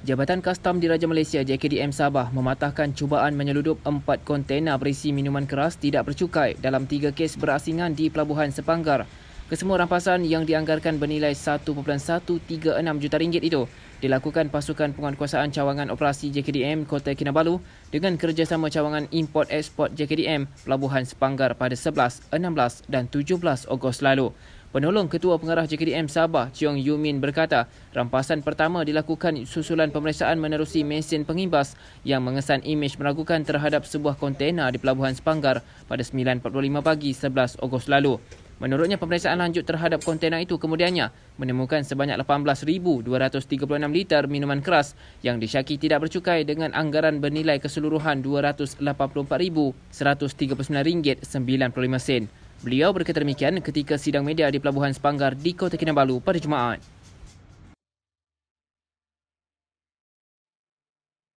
Jabatan Kastam di Raja Malaysia JKDM Sabah mematahkan cubaan menyeludup empat kontena berisi minuman keras tidak bercukai dalam tiga kes berasingan di Pelabuhan Sepanggar. Kesemua rampasan yang dianggarkan bernilai 1.136 juta ringgit itu dilakukan pasukan penguatkuasaan cawangan operasi JKDM Kota Kinabalu dengan kerjasama cawangan import ekspor JKDM Pelabuhan Sepanggar pada 11, 16 dan 17 Ogos lalu. Penolong Ketua Pengarah JKDM Sabah, Cheong Yumin berkata, rampasan pertama dilakukan susulan pemeriksaan menerusi mesin pengimbas yang mengesan imej meragukan terhadap sebuah kontena di Pelabuhan Sepanggar pada 9.45 pagi 11 Ogos lalu. Menurutnya, pemeriksaan lanjut terhadap kontena itu kemudiannya menemukan sebanyak 18,236 liter minuman keras yang disyaki tidak bercukai dengan anggaran bernilai keseluruhan RM284,139.95. Beliau berkata demikian ketika sidang media di Pelabuhan Sepanggar di Kota Kinabalu pada Jumaat.